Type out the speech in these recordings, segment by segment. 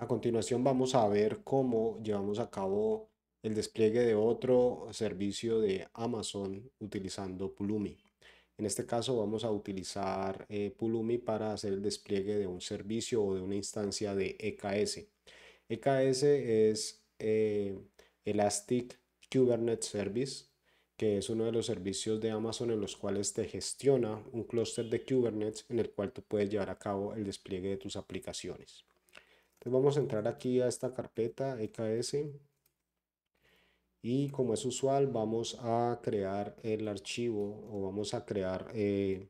A continuación vamos a ver cómo llevamos a cabo el despliegue de otro servicio de Amazon utilizando Pulumi. En este caso vamos a utilizar eh, Pulumi para hacer el despliegue de un servicio o de una instancia de EKS. EKS es eh, Elastic Kubernetes Service, que es uno de los servicios de Amazon en los cuales te gestiona un clúster de Kubernetes en el cual tú puedes llevar a cabo el despliegue de tus aplicaciones. Entonces vamos a entrar aquí a esta carpeta EKS y como es usual vamos a crear el archivo o vamos a crear eh,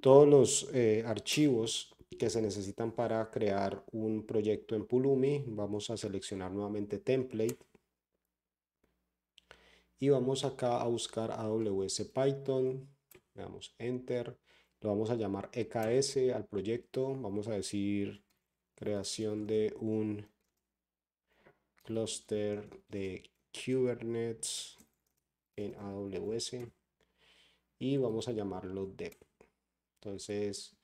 todos los eh, archivos que se necesitan para crear un proyecto en Pulumi. Vamos a seleccionar nuevamente template y vamos acá a buscar AWS Python, le damos enter, lo vamos a llamar EKS al proyecto, vamos a decir creación de un clúster de Kubernetes en AWS y vamos a llamarlo dev. Entonces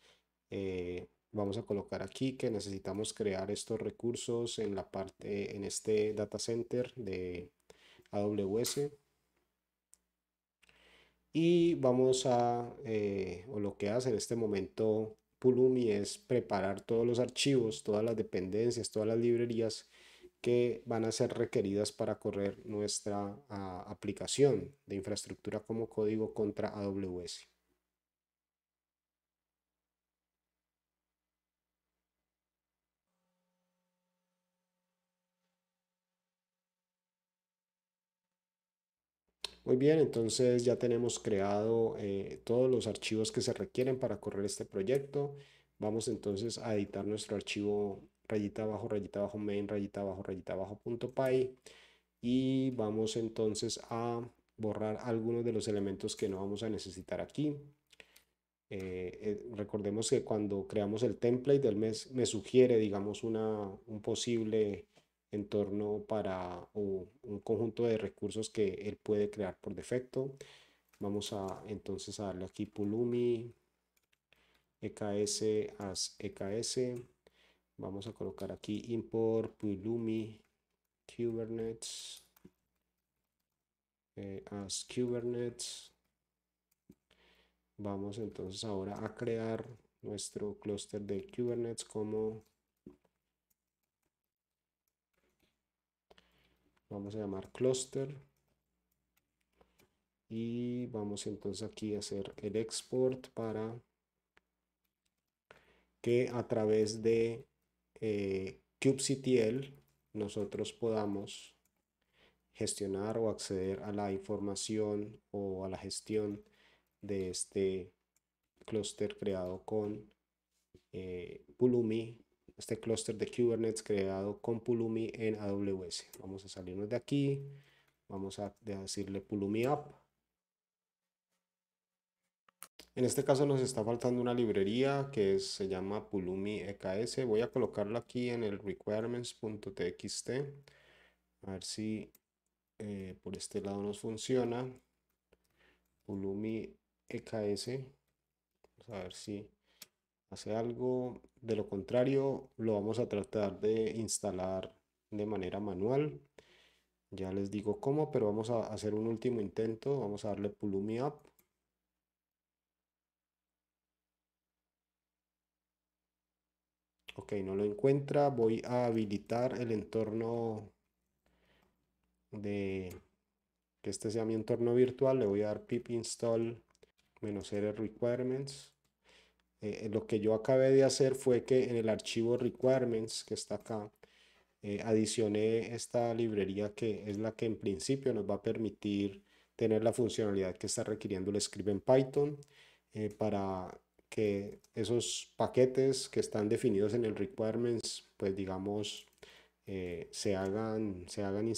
eh, vamos a colocar aquí que necesitamos crear estos recursos en la parte en este data center de AWS y vamos a eh, o lo que hace en este momento Pulumi es preparar todos los archivos, todas las dependencias, todas las librerías que van a ser requeridas para correr nuestra ah, aplicación de infraestructura como código contra AWS. Muy bien, entonces ya tenemos creado eh, todos los archivos que se requieren para correr este proyecto. Vamos entonces a editar nuestro archivo rayita abajo, rayita abajo, main, rayita abajo, rayita abajo, punto py. Y vamos entonces a borrar algunos de los elementos que no vamos a necesitar aquí. Eh, eh, recordemos que cuando creamos el template, del mes me sugiere, digamos, una, un posible entorno para un conjunto de recursos que él puede crear por defecto. Vamos a entonces a darle aquí Pulumi, EKS as e EKS. Vamos a colocar aquí import Pulumi Kubernetes eh, as Kubernetes. Vamos entonces ahora a crear nuestro clúster de Kubernetes como vamos a llamar cluster y vamos entonces aquí a hacer el export para que a través de eh, kubectl nosotros podamos gestionar o acceder a la información o a la gestión de este clúster creado con eh, Pulumi este clúster de Kubernetes creado con Pulumi en AWS. Vamos a salirnos de aquí. Vamos a decirle Pulumi App. En este caso nos está faltando una librería que se llama Pulumi EKS. Voy a colocarlo aquí en el requirements.txt. A ver si eh, por este lado nos funciona. Pulumi EKS. Vamos a ver si hace algo. De lo contrario, lo vamos a tratar de instalar de manera manual. Ya les digo cómo, pero vamos a hacer un último intento. Vamos a darle Pulumi Up. Ok, no lo encuentra. Voy a habilitar el entorno de que este sea mi entorno virtual. Le voy a dar pip install -r requirements. Eh, lo que yo acabé de hacer fue que en el archivo requirements que está acá, eh, adicioné esta librería que es la que en principio nos va a permitir tener la funcionalidad que está requiriendo el script en Python eh, para que esos paquetes que están definidos en el requirements, pues digamos, se hagan, se hagan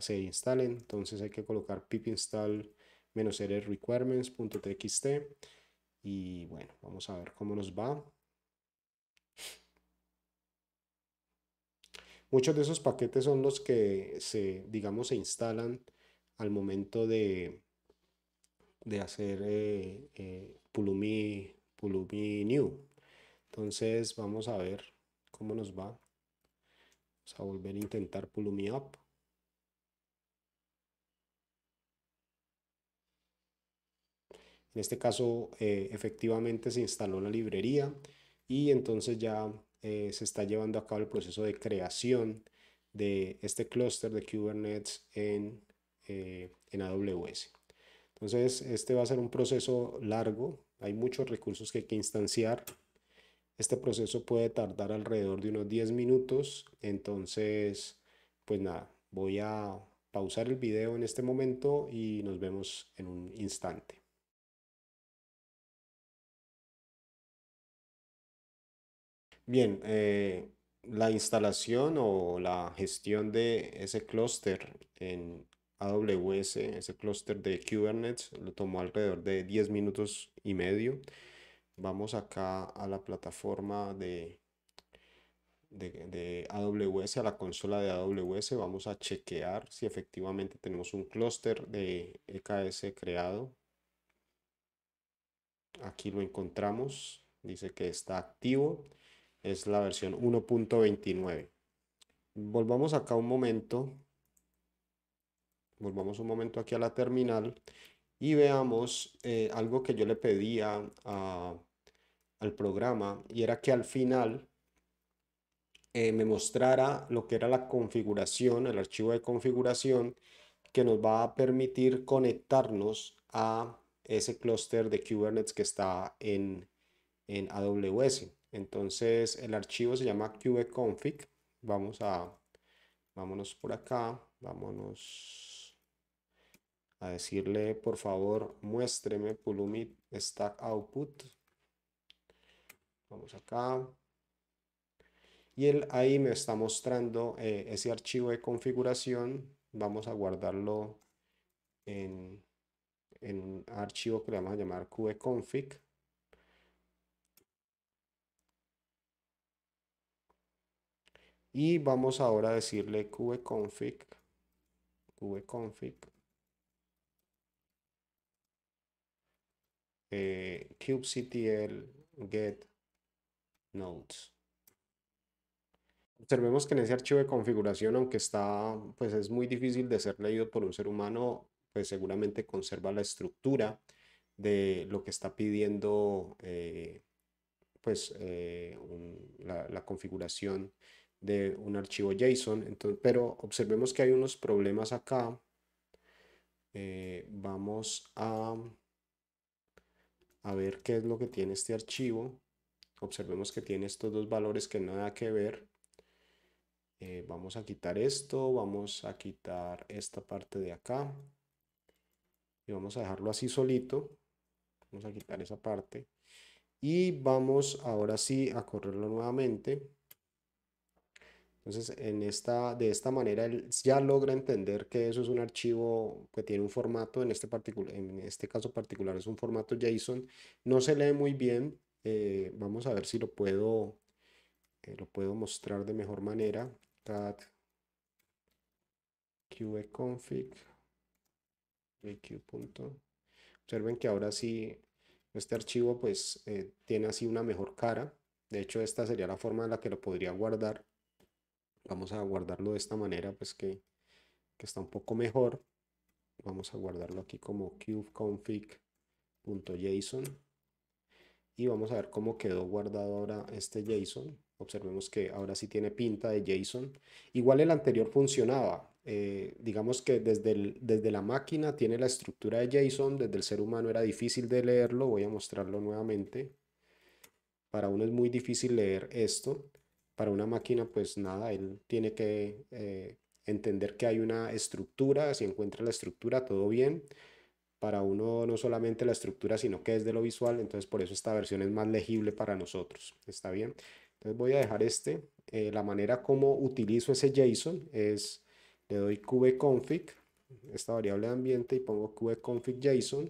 se instalen. Entonces hay que colocar pip install -r requirements.txt y bueno, vamos a ver cómo nos va. Muchos de esos paquetes son los que se, digamos, se instalan al momento de, de hacer eh, eh, Pulumi New. Entonces vamos a ver cómo nos va. Vamos a volver a intentar Pulumi Up. En este caso, eh, efectivamente se instaló la librería y entonces ya eh, se está llevando a cabo el proceso de creación de este clúster de Kubernetes en, eh, en AWS. Entonces, este va a ser un proceso largo, hay muchos recursos que hay que instanciar. Este proceso puede tardar alrededor de unos 10 minutos, entonces, pues nada, voy a pausar el video en este momento y nos vemos en un instante. Bien, eh, la instalación o la gestión de ese clúster en AWS, ese clúster de Kubernetes, lo tomó alrededor de 10 minutos y medio. Vamos acá a la plataforma de, de, de AWS, a la consola de AWS. Vamos a chequear si efectivamente tenemos un clúster de EKS creado. Aquí lo encontramos. Dice que está activo es la versión 1.29. Volvamos acá un momento. Volvamos un momento aquí a la terminal y veamos eh, algo que yo le pedía al programa y era que al final eh, me mostrara lo que era la configuración, el archivo de configuración que nos va a permitir conectarnos a ese clúster de Kubernetes que está en, en AWS. Entonces el archivo se llama qbconfig. Vamos a, vámonos por acá, vámonos a decirle por favor muéstreme pulumi stack output. Vamos acá. Y él ahí me está mostrando eh, ese archivo de configuración. Vamos a guardarlo en, en un archivo que le vamos a llamar config. Y vamos ahora a decirle qconfig, config eh, kubectl get nodes. Observemos que en ese archivo de configuración, aunque está, pues es muy difícil de ser leído por un ser humano, pues seguramente conserva la estructura de lo que está pidiendo, eh, pues eh, la configuración de un archivo JSON. Entonces, pero observemos que hay unos problemas acá. Eh, vamos a, a ver qué es lo que tiene este archivo. Observemos que tiene estos dos valores que nada que ver. Eh, vamos a quitar esto, vamos a quitar esta parte de acá. Y vamos a dejarlo así solito. Vamos a quitar esa parte. Y vamos ahora sí a correrlo nuevamente. Entonces, en esta, de esta manera, él ya logra entender que eso es un archivo que tiene un formato, en este, en este caso particular es un formato JSON. No se lee muy bien, eh, vamos a ver si lo puedo, eh, lo puedo mostrar de mejor manera. Cat qconfig e e Observen que ahora sí, este archivo pues eh, tiene así una mejor cara. De hecho, esta sería la forma en la que lo podría guardar vamos a guardarlo de esta manera, pues que, está un poco mejor. Vamos a guardarlo aquí como kubeconfig.json y vamos a ver cómo quedó guardado ahora este JSON. Observemos que ahora sí tiene pinta de JSON. Igual el anterior funcionaba. Eh, digamos que desde, desde la máquina tiene la estructura de JSON, desde el ser humano era difícil de leerlo. Voy a mostrarlo nuevamente. Para uno es muy difícil leer esto para una máquina, pues nada, él tiene que eh, entender que hay una estructura, si encuentra la estructura, todo bien. Para uno no solamente la estructura, sino que es de lo visual, entonces por eso esta versión es más legible para nosotros, ¿está bien? Entonces voy a dejar este. Eh, la manera como utilizo ese JSON es, le doy config. esta variable de ambiente y pongo config JSON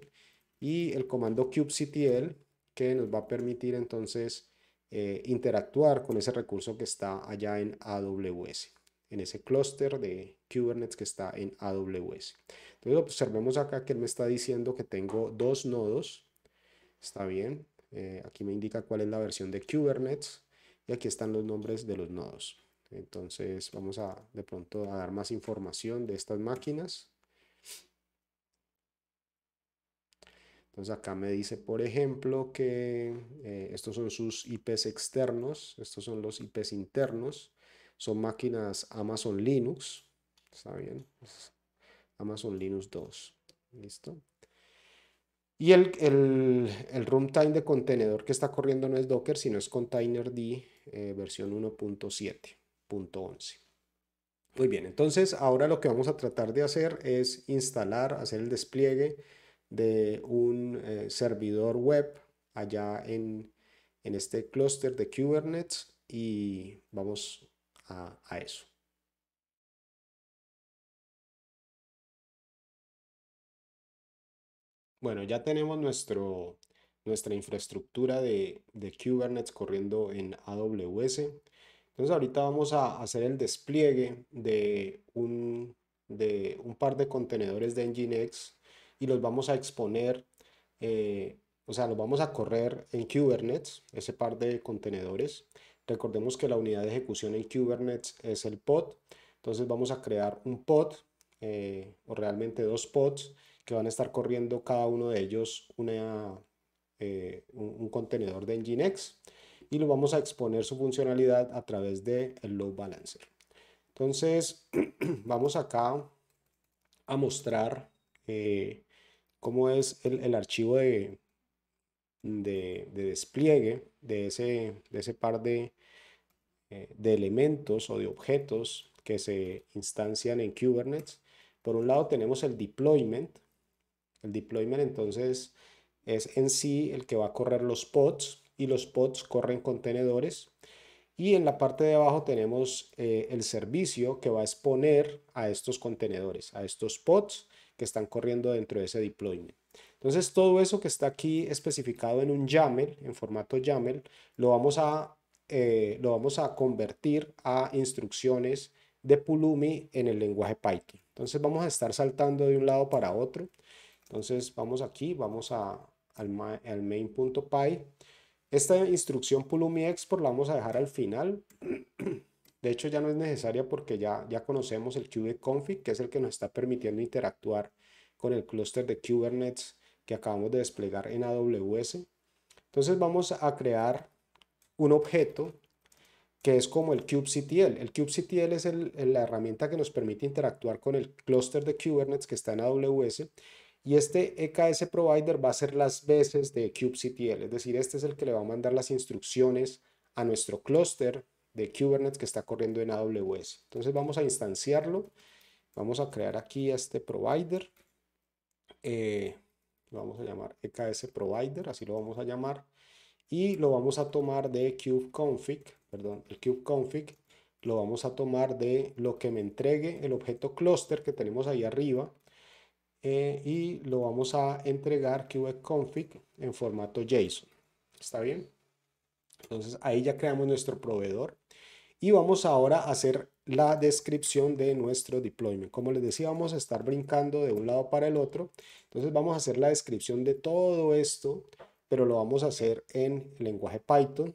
y el comando kubectl que nos va a permitir entonces eh, interactuar con ese recurso que está allá en AWS, en ese clúster de Kubernetes que está en AWS. Entonces observemos acá que él me está diciendo que tengo dos nodos, está bien, eh, aquí me indica cuál es la versión de Kubernetes y aquí están los nombres de los nodos. Entonces vamos a de pronto a dar más información de estas máquinas. Entonces acá me dice, por ejemplo, que eh, estos son sus IPs externos, estos son los IPs internos, son máquinas Amazon Linux, está bien, Amazon Linux 2, listo. Y el, runtime de contenedor que está corriendo no es Docker, sino es containerd eh, versión 1.7.11. Muy bien, entonces ahora lo que vamos a tratar de hacer es instalar, hacer el despliegue de un eh, servidor web allá en, este clúster de Kubernetes y vamos a, eso. Bueno, ya tenemos nuestro, nuestra infraestructura de, Kubernetes corriendo en AWS. Entonces ahorita vamos a hacer el despliegue de un, de un par de contenedores de Nginx y los vamos a exponer, eh, o sea, los vamos a correr en Kubernetes, ese par de contenedores. Recordemos que la unidad de ejecución en Kubernetes es el pod, entonces vamos a crear un pod eh, o realmente dos pods que van a estar corriendo cada uno de ellos una, eh, un, contenedor de Nginx y lo vamos a exponer su funcionalidad a través de el load balancer. Entonces vamos acá a mostrar eh, cómo es el, archivo de, despliegue de ese, par eh, de, elementos o de objetos que se instancian en Kubernetes. Por un lado tenemos el deployment. El deployment entonces es en sí el que va a correr los pods y los pods corren contenedores. Y en la parte de abajo tenemos eh, el servicio que va a exponer a estos contenedores, a estos pods que están corriendo dentro de ese deployment. Entonces todo eso que está aquí especificado en un YAML, en formato YAML, lo vamos a, eh, lo vamos a convertir a instrucciones de Pulumi en el lenguaje Python. Entonces vamos a estar saltando de un lado para otro. Entonces vamos aquí, vamos a, al, al main.py. Esta instrucción Pulumi export la vamos a dejar al final. De hecho, ya no es necesaria porque ya, ya conocemos el config que es el que nos está permitiendo interactuar con el clúster de Kubernetes que acabamos de desplegar en AWS. Entonces vamos a crear un objeto que es como el kubectl. El kubectl es la herramienta que nos permite interactuar con el clúster de Kubernetes que está en AWS y este EKS provider va a ser las veces de kubectl, es decir, este es el que le va a mandar las instrucciones a nuestro clúster de Kubernetes que está corriendo en AWS. Entonces vamos a instanciarlo. Vamos a crear aquí este provider. Eh, lo vamos a llamar EKS Provider, así lo vamos a llamar. Y lo vamos a tomar de kubeconfig, perdón, el kubeconfig lo vamos a tomar de lo que me entregue el objeto cluster que tenemos ahí arriba. Eh, y lo vamos a entregar kubeconfig en formato JSON. ¿Está bien? Entonces ahí ya creamos nuestro proveedor. Y vamos ahora a hacer la descripción de nuestro deployment. Como les decía, vamos a estar brincando de un lado para el otro. Entonces vamos a hacer la descripción de todo esto, pero lo vamos a hacer en el lenguaje Python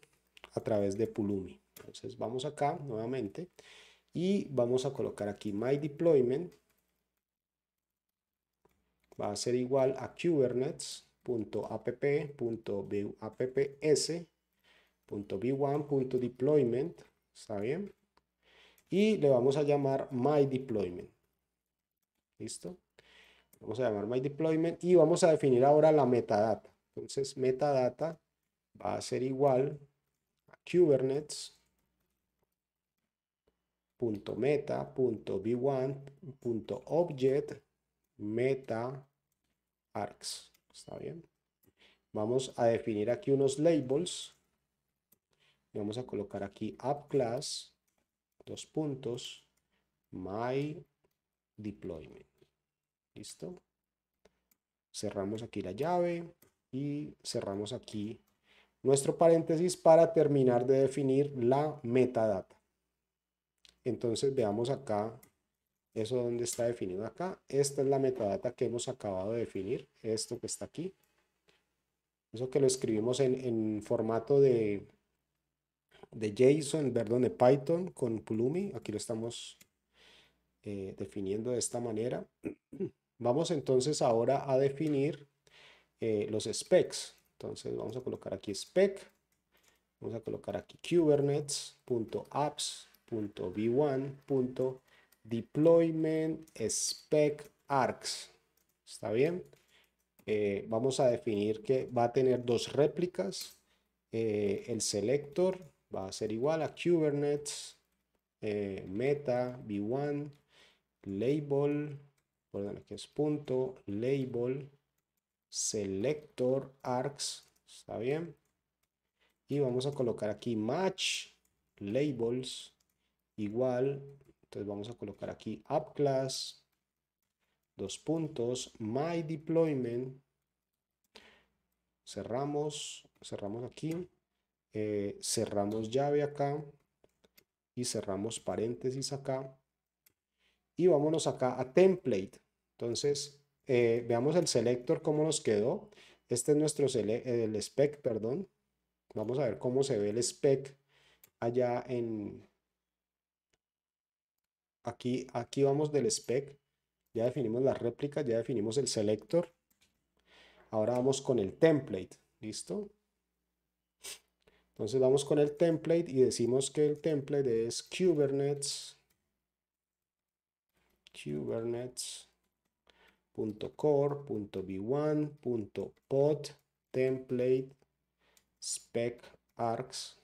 a través de Pulumi. Entonces vamos acá nuevamente y vamos a colocar aquí my deployment. Va a ser igual a kubernetes.app.apps.v1.deployment ¿Está bien? Y le vamos a llamar my deployment. ¿Listo? Vamos a llamar my deployment y vamos a definir ahora la metadata. Entonces, metadata va a ser igual a Kubernetes punto 1object meta arcs ¿Está bien? Vamos a definir aquí unos labels vamos a colocar aquí app class, dos puntos, my deployment. ¿Listo? Cerramos aquí la llave y cerramos aquí nuestro paréntesis para terminar de definir la metadata. Entonces veamos acá eso donde está definido acá. Esta es la metadata que hemos acabado de definir, esto que está aquí. Eso que lo escribimos en, en formato de de JSON, perdón, de Python con Pulumi. Aquí lo estamos eh, definiendo de esta manera. Vamos entonces ahora a definir eh, los specs. Entonces vamos a colocar aquí spec. Vamos a colocar aquí kubernetes.apps.v1.deployment spec arcs ¿Está bien? Eh, vamos a definir que va a tener dos réplicas. el selector va a ser igual a Kubernetes, eh, meta, v1, label, perdón, que es punto, label, selector, arcs. está bien. Y vamos a colocar aquí match, labels, igual, entonces vamos a colocar aquí app class, dos puntos, my deployment, cerramos, cerramos aquí eh, cerramos llave acá y cerramos paréntesis acá y vámonos acá a template. Entonces, eh, veamos el selector cómo nos quedó. Este es nuestro el spec, perdón. Vamos a ver cómo se ve el spec allá en... Aquí, aquí vamos del spec. Ya definimos la réplica, ya definimos el selector. Ahora vamos con el template. ¿Listo? Entonces vamos con el template y decimos que el template es kubernetes kubernetes.core.v1.pod template spec arcs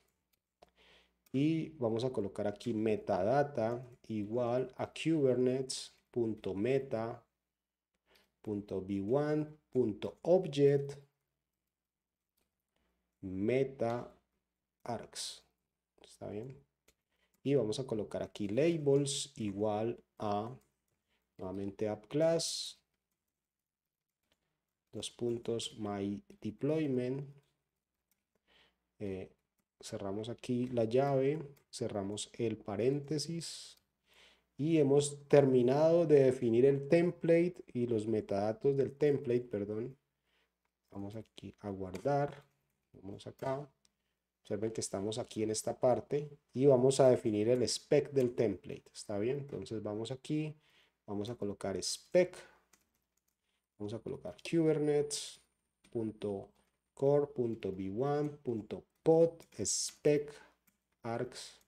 y vamos a colocar aquí metadata igual a kubernetes.meta.v1.object meta Arcs, ¿Está bien? Y vamos a colocar aquí labels igual a, nuevamente app class, dos puntos, my deployment. Eh, cerramos aquí la llave, cerramos el paréntesis y hemos terminado de definir el template y los metadatos del template, perdón. Vamos aquí a guardar, vamos acá, Observen que estamos aquí en esta parte y vamos a definir el spec del template. ¿Está bien? Entonces vamos aquí, vamos a colocar spec, vamos a colocar kubernetes.core.v1.pod spec args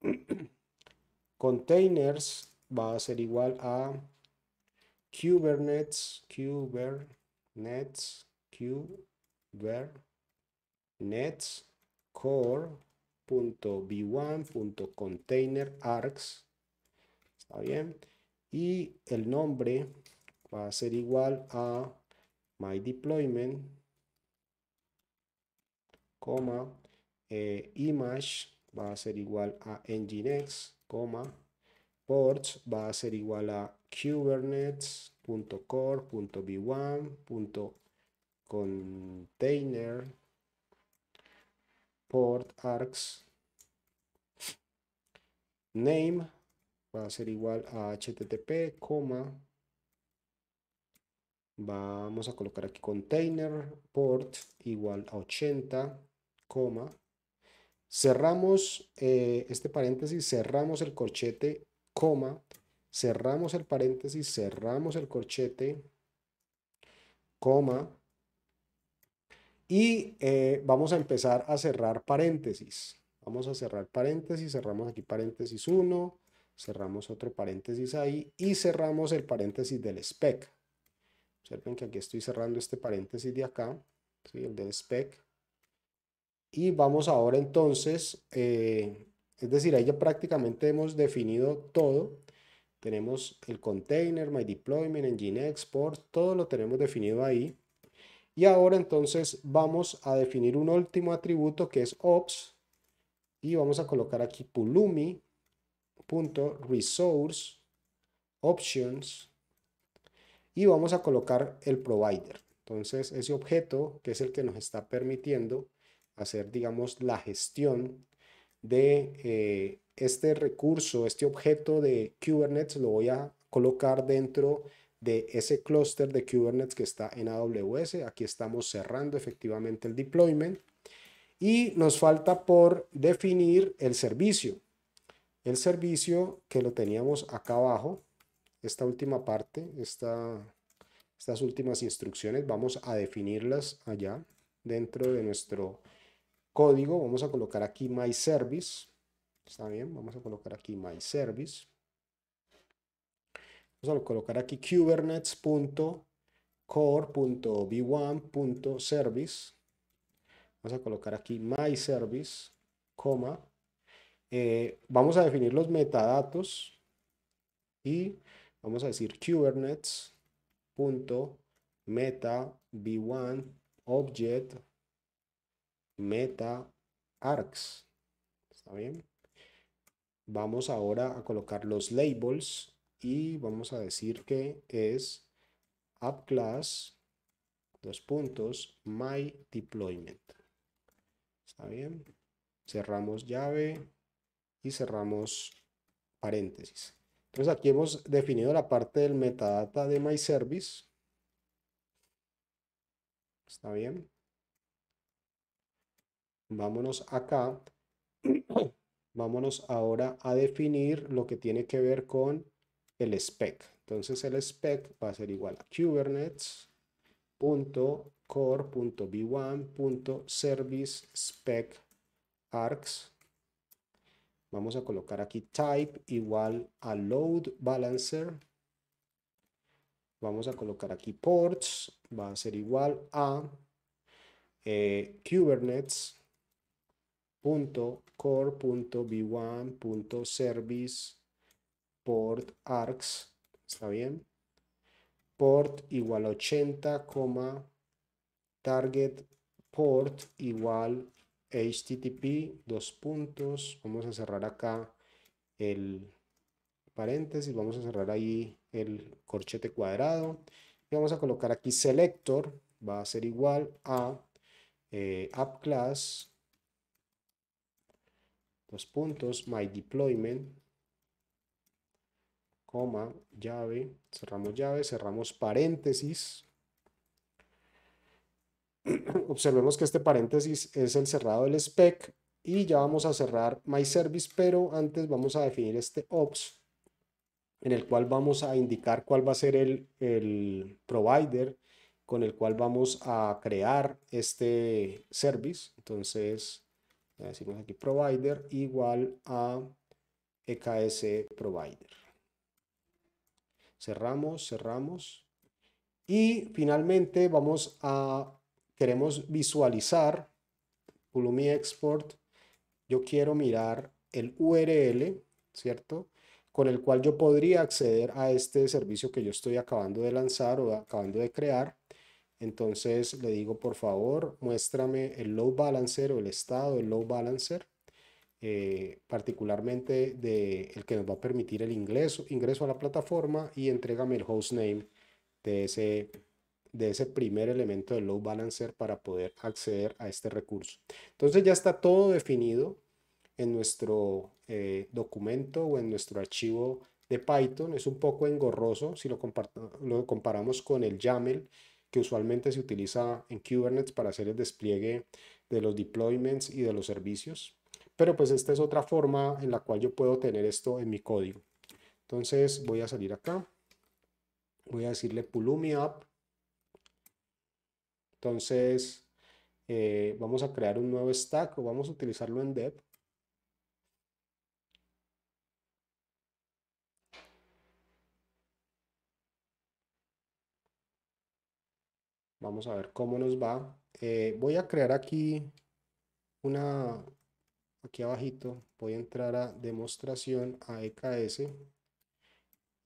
containers va a ser igual a kubernetes kubernetes kubernetes core.v1.containerargs. ¿Está bien? Y el nombre va a ser igual a my deployment, coma, eh, image va a ser igual a nginx, coma, ports va a ser igual a kubernetes.core.v1.container port args name va a ser igual a http coma vamos a colocar aquí container port igual a 80 coma cerramos eh, este paréntesis cerramos el corchete coma cerramos el paréntesis cerramos el corchete coma y eh, vamos a empezar a cerrar paréntesis. Vamos a cerrar paréntesis, cerramos aquí paréntesis 1, cerramos otro paréntesis ahí y cerramos el paréntesis del spec. Observen que aquí estoy cerrando este paréntesis de acá, el del spec. Y vamos ahora entonces, eh, es decir, ahí ya prácticamente hemos definido todo. Tenemos el container, my deployment, engine export, todo lo tenemos definido ahí. Y ahora entonces vamos a definir un último atributo que es ops y vamos a colocar aquí pulumi.resource options y vamos a colocar el provider. Entonces ese objeto que es el que nos está permitiendo hacer digamos la gestión de eh, este recurso, este objeto de Kubernetes lo voy a colocar dentro de ese clúster de Kubernetes que está en AWS. Aquí estamos cerrando efectivamente el deployment. Y nos falta por definir el servicio. El servicio que lo teníamos acá abajo, esta última parte, estas últimas instrucciones, vamos a definirlas allá dentro de nuestro código. Vamos a colocar aquí my service. Está bien, vamos a colocar aquí my service vamos a colocar aquí kubernetes.core.v1.service. Vamos a colocar aquí myService, service, coma. Eh, vamos a definir los metadatos y vamos a decir kubernetes.meta.v1 object meta args. ¿Está bien? Vamos ahora a colocar los labels y vamos a decir que es app class dos puntos my deployment está bien cerramos llave y cerramos paréntesis entonces aquí hemos definido la parte del metadata de my service está bien vámonos acá vámonos ahora a definir lo que tiene que ver con el spec. Entonces el spec va a ser igual a kubernetes.core.v1.service spec arcs Vamos a colocar aquí type igual a load balancer. Vamos a colocar aquí ports, va a ser igual a eh, kubernetes.core.v1.service port args, está bien, port igual 80, target port igual http, dos puntos, vamos a cerrar acá el paréntesis, vamos a cerrar ahí el corchete cuadrado y vamos a colocar aquí selector, va a ser igual a eh, app class, dos puntos, my deployment, coma, llave, cerramos llave, cerramos paréntesis. Observemos que este paréntesis es el cerrado del spec y ya vamos a cerrar MyService, pero antes vamos a definir este ops en el cual vamos a indicar cuál va a ser el, el provider con el cual vamos a crear este service. Entonces, decimos aquí provider igual a EKS provider cerramos, cerramos. Y finalmente vamos a, queremos visualizar Pulumi Export. Yo quiero mirar el URL, ¿cierto? Con el cual yo podría acceder a este servicio que yo estoy acabando de lanzar o acabando de crear. Entonces le digo, por favor, muéstrame el load balancer o el estado del load balancer. Eh, particularmente de el que nos va a permitir el ingreso, ingreso a la plataforma y entrégame el hostname de ese, de ese primer elemento del load balancer para poder acceder a este recurso. Entonces ya está todo definido en nuestro eh, documento o en nuestro archivo de Python. Es un poco engorroso si lo, lo comparamos con el YAML que usualmente se utiliza en Kubernetes para hacer el despliegue de los deployments y de los servicios. Pero pues esta es otra forma en la cual yo puedo tener esto en mi código. Entonces voy a salir acá. Voy a decirle Pulumi up. Entonces eh, vamos a crear un nuevo stack o vamos a utilizarlo en dev. Vamos a ver cómo nos va. Eh, voy a crear aquí una, aquí abajito voy a entrar a demostración a EKS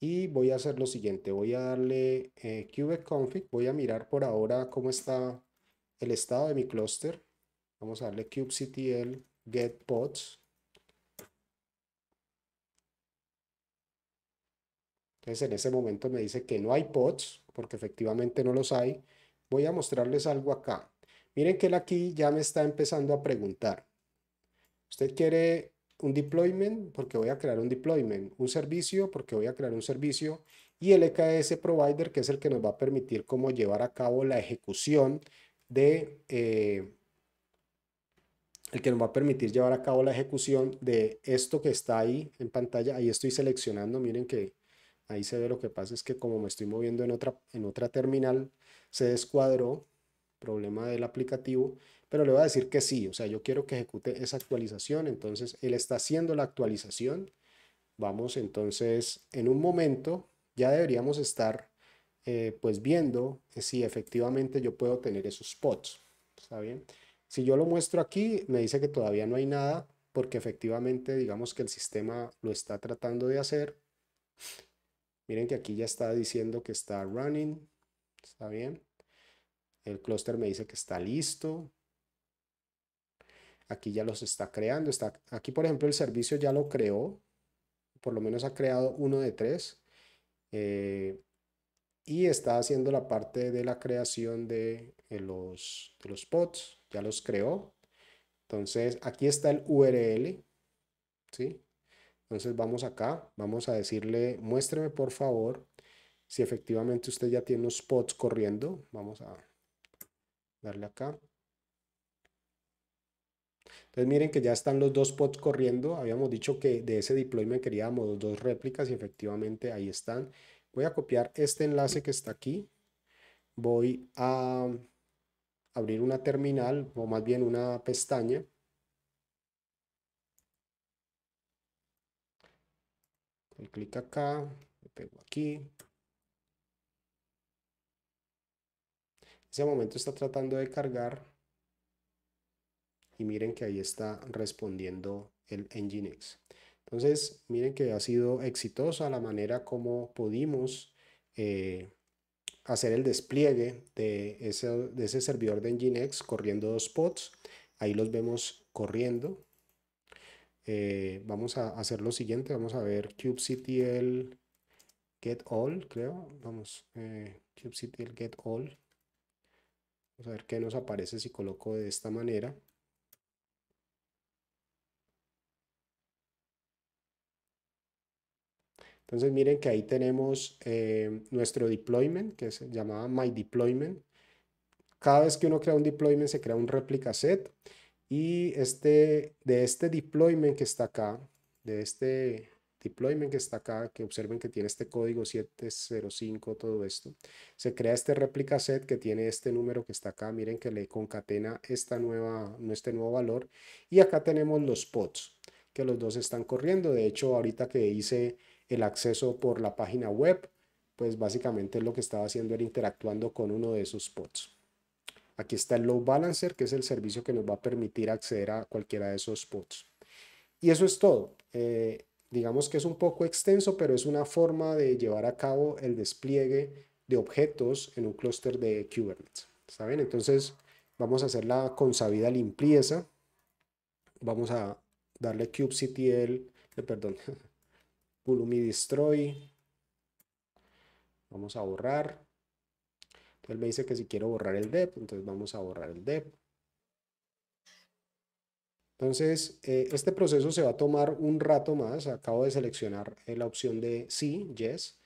y voy a hacer lo siguiente, voy a darle kubeconfig, eh, voy a mirar por ahora cómo está el estado de mi clúster, vamos a darle kubectl get pods, entonces en ese momento me dice que no hay pods, porque efectivamente no los hay, voy a mostrarles algo acá, miren que él aquí ya me está empezando a preguntar, Usted quiere un deployment porque voy a crear un deployment, un servicio porque voy a crear un servicio y el EKS Provider que es el que nos va a permitir cómo llevar a cabo la ejecución de... Eh, el que nos va a permitir llevar a cabo la ejecución de esto que está ahí en pantalla. Ahí estoy seleccionando, miren que ahí se ve lo que pasa es que como me estoy moviendo en otra, en otra terminal, se descuadró, problema del aplicativo, pero le voy a decir que sí, o sea, yo quiero que ejecute esa actualización, entonces él está haciendo la actualización. Vamos entonces, en un momento ya deberíamos estar eh, pues viendo si efectivamente yo puedo tener esos spots ¿está bien? Si yo lo muestro aquí, me dice que todavía no hay nada, porque efectivamente digamos que el sistema lo está tratando de hacer. Miren que aquí ya está diciendo que está running, ¿está bien? El clúster me dice que está listo, Aquí ya los está creando. Está, aquí, por ejemplo, el servicio ya lo creó. Por lo menos ha creado uno de tres. Eh, y está haciendo la parte de la creación de, eh, los, de los pods. Ya los creó. Entonces, aquí está el URL. ¿sí? Entonces, vamos acá. Vamos a decirle, muéstreme, por favor, si efectivamente usted ya tiene los pods corriendo. Vamos a darle acá. Entonces miren que ya están los dos pods corriendo. Habíamos dicho que de ese deployment queríamos dos réplicas y efectivamente ahí están. Voy a copiar este enlace que está aquí. Voy a abrir una terminal o más bien una pestaña. clic acá, le pego aquí. En ese momento está tratando de cargar y miren que ahí está respondiendo el Nginx. Entonces, miren que ha sido exitosa la manera como pudimos eh, hacer el despliegue de ese, de ese servidor de Nginx corriendo dos pods. Ahí los vemos corriendo. Eh, vamos a hacer lo siguiente, vamos a ver kubectl get all, creo. Vamos, eh, kubectl get all. Vamos a ver qué nos aparece si coloco de esta manera. Entonces miren que ahí tenemos eh, nuestro deployment, que se llamaba My Deployment. Cada vez que uno crea un deployment se crea un réplica set y este, de este deployment que está acá, de este deployment que está acá, que observen que tiene este código 705, todo esto, se crea este réplica set que tiene este número que está acá, miren que le concatena esta nueva, este nuevo valor y acá tenemos los pods, que los dos están corriendo, de hecho ahorita que hice el acceso por la página web, pues básicamente lo que estaba haciendo era interactuando con uno de esos pods. Aquí está el load balancer, que es el servicio que nos va a permitir acceder a cualquiera de esos pods. Y eso es todo. Eh, digamos que es un poco extenso, pero es una forma de llevar a cabo el despliegue de objetos en un clúster de Kubernetes. ¿Está bien? Entonces vamos a hacer la consabida limpieza. Vamos a darle kubectl, eh, perdón, Pulumi Destroy. Vamos a borrar. Entonces me dice que si quiero borrar el dep, entonces vamos a borrar el dep. Entonces, eh, este proceso se va a tomar un rato más. Acabo de seleccionar eh, la opción de sí, yes,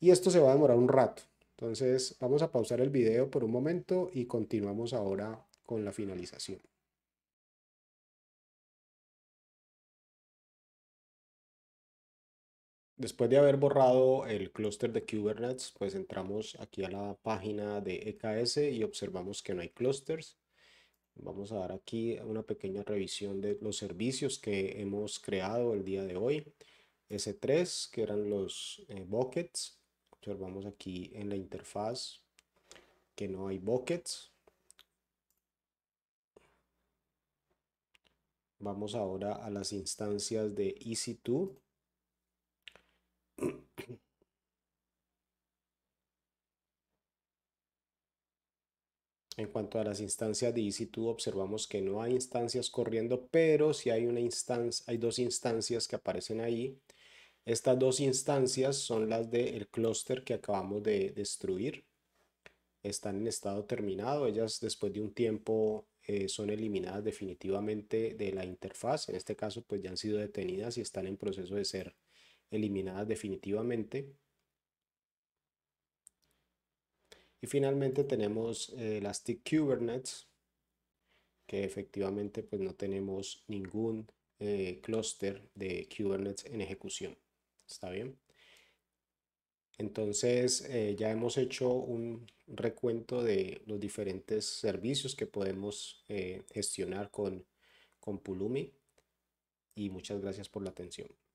y esto se va a demorar un rato. Entonces, vamos a pausar el video por un momento y continuamos ahora con la finalización. Después de haber borrado el clúster de Kubernetes, pues entramos aquí a la página de EKS y observamos que no hay clusters. Vamos a dar aquí una pequeña revisión de los servicios que hemos creado el día de hoy. S3, que eran los eh, buckets. Observamos aquí en la interfaz que no hay buckets. Vamos ahora a las instancias de EC2 en cuanto a las instancias de EC2 observamos que no hay instancias corriendo, pero si sí hay, una instancia, hay dos instancias que aparecen ahí. Estas dos instancias son las del clúster que acabamos de destruir. Están en estado terminado. Ellas después de un tiempo eh, son eliminadas definitivamente de la interfaz. En este caso, pues ya han sido detenidas y están en proceso de ser eliminadas definitivamente. Y finalmente tenemos eh, las Kubernetes, que efectivamente pues no tenemos ningún eh, clúster de Kubernetes en ejecución. ¿Está bien? Entonces eh, ya hemos hecho un recuento de los diferentes servicios que podemos eh, gestionar con, con Pulumi y muchas gracias por la atención.